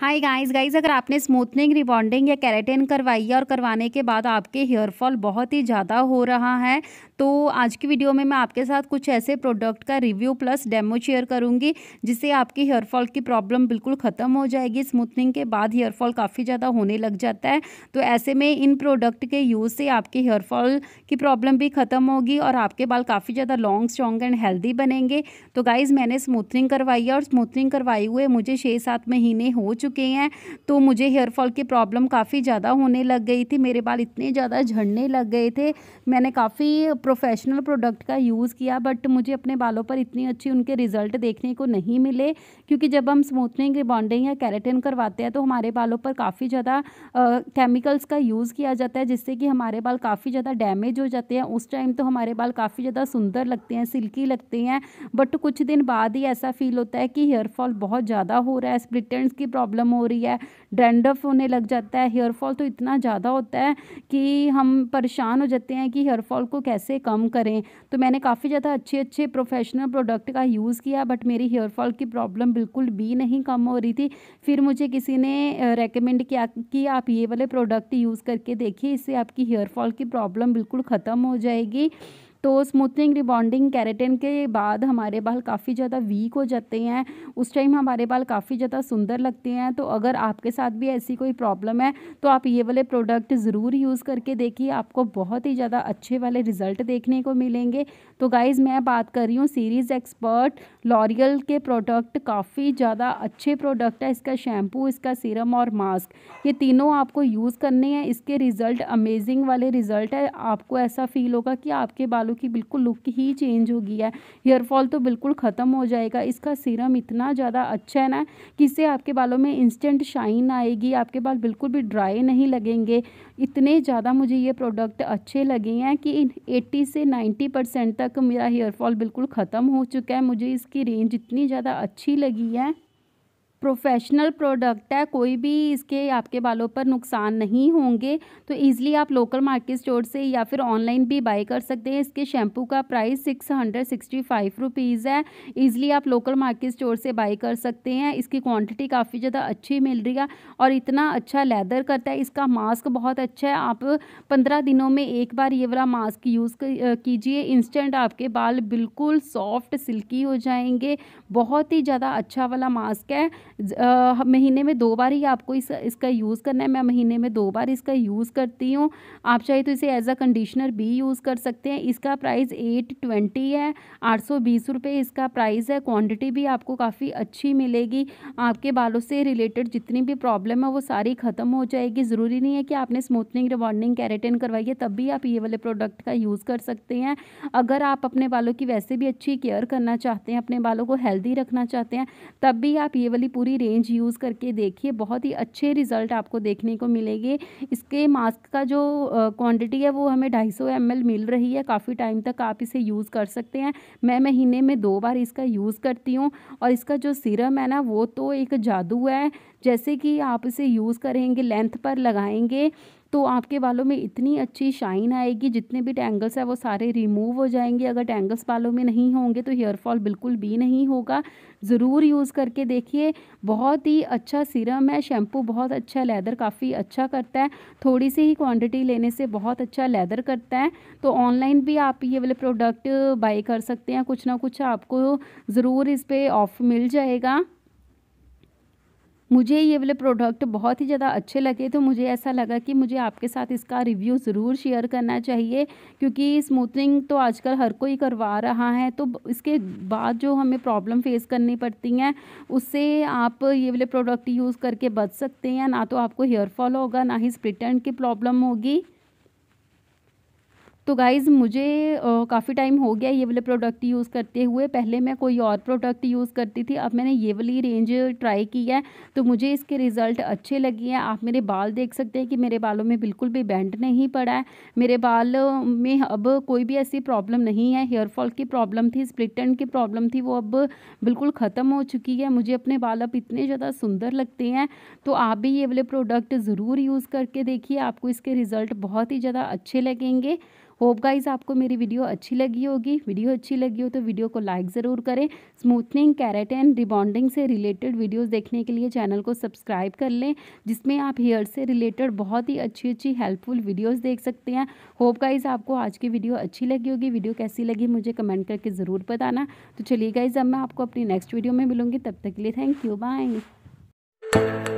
hi guys guys अगर आपने smoothening rebonding या कैरेटिन करवाई है और करवाने के बाद आपके हेयर फॉल बहुत ही ज़्यादा हो रहा है तो आज की वीडियो में मैं आपके साथ कुछ ऐसे प्रोडक्ट का रिव्यू प्लस डेमो शेयर करूंगी जिससे आपकी हेयर फॉल की प्रॉब्लम बिल्कुल ख़त्म हो जाएगी स्मूथनिंग के बाद हेयर फॉल काफ़ी ज़्यादा होने लग जाता है तो ऐसे में इन प्रोडक्ट के यूज़ से आपके हेयर फॉल की प्रॉब्लम भी ख़त्म होगी और आपके बाल काफ़ी ज़्यादा लॉन्ग स्ट्रॉन्ग एंड हेल्दी बनेंगे तो गाइज़ मैंने स्मूथनिंग करवाई है और स्मूथनिंग करवाई हुए मुझे छः सात महीने हो चुके चुके हैं तो मुझे हेयर फॉल की प्रॉब्लम काफ़ी ज़्यादा होने लग गई थी मेरे बाल इतने ज़्यादा झड़ने लग गए थे मैंने काफ़ी प्रोफेशनल प्रोडक्ट का यूज़ किया बट मुझे अपने बालों पर इतनी अच्छी उनके रिज़ल्ट देखने को नहीं मिले क्योंकि जब हम स्मूथनिंग रिबॉन्डिंग या कैरेटिन करवाते हैं तो हमारे बालों पर काफ़ी ज़्यादा केमिकल्स का यूज़ किया जाता है जिससे कि हमारे बाल काफ़ी ज़्यादा डैमेज हो जाते हैं उस टाइम तो हमारे बाल काफ़ी ज़्यादा सुंदर लगते हैं सिल्की लगते हैं बट कुछ दिन बाद ही ऐसा फील होता है कि हेयरफॉल बहुत ज़्यादा हो रहा है स्प्लिटेंट्स की प्रॉब्लम प्रॉब्लम हो रही है डेंडफ होने लग जाता है हेयर फॉल तो इतना ज़्यादा होता है कि हम परेशान हो जाते हैं कि हेयर फॉल को कैसे कम करें तो मैंने काफ़ी ज़्यादा अच्छे अच्छे प्रोफेशनल प्रोडक्ट का यूज़ किया बट मेरी हेयर फॉल की प्रॉब्लम बिल्कुल भी नहीं कम हो रही थी फिर मुझे किसी ने रेकमेंड किया कि आप ये वाले प्रोडक्ट यूज़ करके देखिए इससे आपकी हेयर फॉल की प्रॉब्लम बिल्कुल ख़त्म हो जाएगी तो स्मूथनिंग रिबॉन्डिंग कैरेटिन के बाद हमारे बाल काफ़ी ज़्यादा वीक हो जाते हैं उस टाइम हमारे बाल काफ़ी ज़्यादा सुंदर लगते हैं तो अगर आपके साथ भी ऐसी कोई प्रॉब्लम है तो आप ये वाले प्रोडक्ट ज़रूर यूज़ करके देखिए आपको बहुत ही ज़्यादा अच्छे वाले रिज़ल्ट देखने को मिलेंगे तो गाइज़ मैं बात कर रही हूँ सीरीज़ एक्सपर्ट लॉरियल के प्रोडक्ट काफ़ी ज़्यादा अच्छे प्रोडक्ट है इसका शैम्पू इसका सीरम और मास्क ये तीनों आपको यूज़ करने हैं इसके रिज़ल्ट अमेजिंग वाले रिज़ल्ट है आपको ऐसा फील होगा कि आपके बाल बालों की बिल्कुल लुक ही चेंज हो गई है हेयरफॉल तो बिल्कुल ख़त्म हो जाएगा इसका सीरम इतना ज़्यादा अच्छा है ना कि इससे आपके बालों में इंस्टेंट शाइन आएगी आपके बाल बिल्कुल भी ड्राई नहीं लगेंगे इतने ज़्यादा मुझे ये प्रोडक्ट अच्छे लगे हैं कि एट्टी से नाइन्टी परसेंट तक मेरा हेयरफॉल बिल्कुल ख़त्म हो चुका है मुझे इसकी रेंज इतनी ज़्यादा अच्छी लगी है प्रोफेशनल प्रोडक्ट है कोई भी इसके आपके बालों पर नुकसान नहीं होंगे तो ईज़िली आप लोकल मार्केट स्टोर से या फिर ऑनलाइन भी बाई कर सकते हैं इसके शैम्पू का price six hundred sixty five rupees है ईज़िली आप लोकल मार्केट स्टोर से बाई कर सकते हैं इसकी क्वांटिटी काफ़ी ज़्यादा अच्छी मिल रही है और इतना अच्छा लेदर करता है इसका मास्क बहुत अच्छा है आप पंद्रह दिनों में एक बार ये वाला मास्क यूज़ कीजिए इंस्टेंट आपके बाल बिल्कुल सॉफ्ट सिल्की हो जाएंगे बहुत ही ज़्यादा अच्छा वाला मास्क है महीने में दो बार ही आपको इस इसका यूज़ करना है मैं महीने में दो बार इसका यूज़ करती हूँ आप चाहे तो इसे एज अ कंडीशनर भी यूज़ कर सकते हैं इसका प्राइस एट ट्वेंटी है आठ सौ बीस रुपये इसका प्राइस है क्वांटिटी भी आपको काफ़ी अच्छी मिलेगी आपके बालों से रिलेटेड जितनी भी प्रॉब्लम है वो सारी ख़त्म हो जाएगी ज़रूरी नहीं है कि आपने स्मूथनिंग रिबॉन्डिंग कैरेटिन करवाई है तब भी आप ये वाले प्रोडक्ट का यूज़ कर सकते हैं अगर आप अपने बालों की वैसे भी अच्छी केयर करना चाहते हैं अपने बालों को हेल्दी रखना चाहते हैं तब भी आप ये वाली पूरी पूरी रेंज यूज़ करके देखिए बहुत ही अच्छे रिज़ल्ट आपको देखने को मिलेंगे इसके मास्क का जो क्वांटिटी है वो हमें ढाई सौ मिल रही है काफ़ी टाइम तक आप इसे यूज़ कर सकते हैं मैं महीने में दो बार इसका यूज़ करती हूँ और इसका जो सीरम है ना वो तो एक जादू है जैसे कि आप इसे यूज़ करेंगे लेंथ पर लगाएंगे तो आपके बालों में इतनी अच्छी शाइन आएगी जितने भी टैंगल्स हैं वो सारे रिमूव हो जाएंगे अगर टैंगल्स बालों में नहीं होंगे तो हेयर फॉल बिल्कुल भी नहीं होगा ज़रूर यूज़ करके देखिए बहुत ही अच्छा सीरम है शैम्पू बहुत अच्छा लेदर काफ़ी अच्छा करता है थोड़ी सी ही क्वांटिटी लेने से बहुत अच्छा लेदर करता है तो ऑनलाइन भी आप ये वाले प्रोडक्ट बाई कर सकते हैं कुछ ना कुछ आपको ज़रूर इस पर ऑफ मिल जाएगा मुझे ये वाले प्रोडक्ट बहुत ही ज़्यादा अच्छे लगे तो मुझे ऐसा लगा कि मुझे आपके साथ इसका रिव्यू ज़रूर शेयर करना चाहिए क्योंकि स्मूथनिंग तो आजकल हर कोई करवा रहा है तो इसके बाद जो हमें प्रॉब्लम फेस करनी पड़ती हैं उससे आप ये वाले प्रोडक्ट यूज़ करके बच सकते हैं ना तो आपको हेयरफॉल होगा ना ही स्प्रिटेंट की प्रॉब्लम होगी तो गाइज़ मुझे काफ़ी टाइम हो गया ये वाले प्रोडक्ट यूज़ करते हुए पहले मैं कोई और प्रोडक्ट यूज़ करती थी अब मैंने ये वाली रेंज ट्राई की है तो मुझे इसके रिज़ल्ट अच्छे लगे हैं आप मेरे बाल देख सकते हैं कि मेरे बालों में बिल्कुल भी बैंड नहीं पड़ा है मेरे बाल में अब कोई भी ऐसी प्रॉब्लम नहीं है हेयरफॉल की प्रॉब्लम थी स्प्लिट एंड की प्रॉब्लम थी वो अब बिल्कुल ख़त्म हो चुकी है मुझे अपने बाल अब इतने ज़्यादा सुंदर लगते हैं तो आप भी ये वाले प्रोडक्ट ज़रूर यूज़ करके देखिए आपको इसके रिज़ल्ट बहुत ही ज़्यादा अच्छे लगेंगे होप गाइज आपको मेरी वीडियो अच्छी लगी होगी वीडियो अच्छी लगी हो तो वीडियो को लाइक ज़रूर करें स्मूथनिंग कैरेटिन रिबॉन्डिंग से रिलेटेड वीडियोज़ देखने के लिए चैनल को सब्सक्राइब कर लें जिसमें आप हेयर से रिलेटेड बहुत ही अच्छी अच्छी हेल्पफुल वीडियोज़ देख सकते हैं होप गाइज़ आपको आज की वीडियो अच्छी लगी होगी वीडियो कैसी लगी मुझे कमेंट करके ज़रूर बताना तो चलिए गाइज़ अब मैं आपको अपनी नेक्स्ट वीडियो में मिलूँगी तब तक के लिए थैंक यू बाय